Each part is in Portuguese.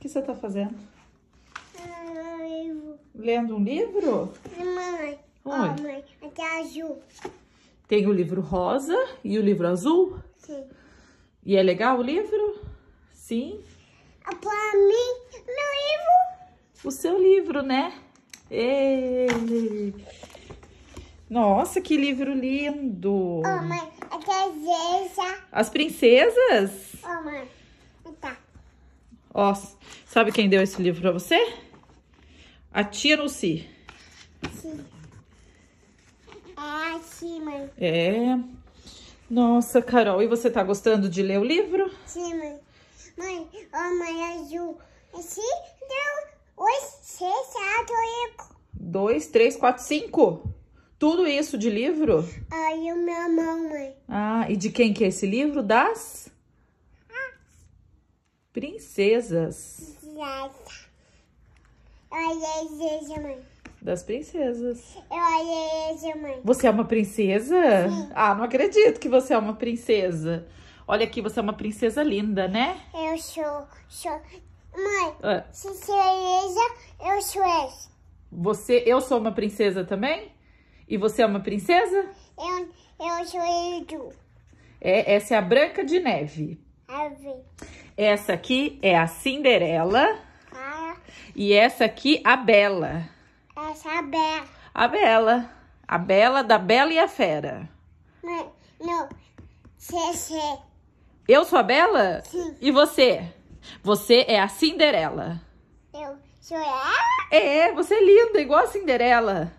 que você está fazendo? livro. Ah, Lendo um livro? Mãe. Oi. Oh, mãe, até azul. Tem o livro rosa e o livro azul? Sim. E é legal o livro? Sim. Ah, Para mim, meu livro. O seu livro, né? Ele. Nossa, que livro lindo. Oh, mãe, a é As princesas? Oh, mãe. Ó, sabe quem deu esse livro pra você? A tia Lucy. Sim. Ah, é, sim, mãe. É. Nossa, Carol, e você tá gostando de ler o livro? Sim, mãe. Mãe, ó, mãe azul. Esse deu os seis, sete, ah, oito. Dois, três, quatro, cinco. Tudo isso de livro? Aí o meu mãe. Ah, e de quem que é esse livro? Das? princesas. Das princesas. Eu olhei a mãe. Você é uma princesa? Sim. Ah, não acredito que você é uma princesa. Olha aqui, você é uma princesa linda, né? Eu sou, sou. Mãe, ah. princesa, é eu sou essa. Você, eu sou uma princesa também? E você é uma princesa? Eu, eu sou Edu. É, essa é a Branca de Neve. Ave. Essa aqui é a Cinderela. Ah. E essa aqui, a Bela. Essa é a Bela. A Bela. A Bela da Bela e a Fera. Mãe, não. Você. Eu sou a Bela? Sim. E você? Você é a Cinderela. Eu sou ela? É? é, você é linda, igual a Cinderela.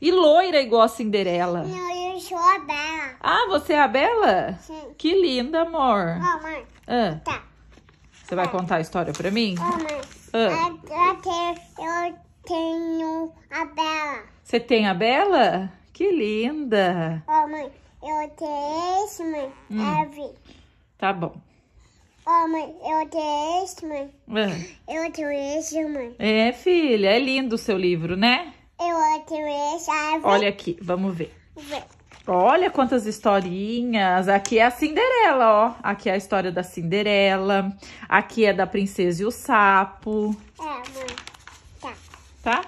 E loira igual a Cinderela? eu sou a Bela. Ah, você é a Bela? Sim. Que linda, amor. Ó, oh, mãe. Ah. Tá. Você vai tá. contar a história pra mim? Ó, oh, mãe. Ah. Eu, tenho a Bela. Você tem a Bela? Que linda. Ó, oh, mãe. Eu tenho esse, mãe. Hum. Eve. É tá bom. Ó, oh, mãe, eu tenho esse, mãe. Ah. Eu tenho esse, mãe. É, filha, é lindo o seu livro, né? Olha aqui, vamos ver. Olha quantas historinhas. Aqui é a Cinderela, ó. Aqui é a história da Cinderela. Aqui é da Princesa e o Sapo. É, mãe. Tá. Tá?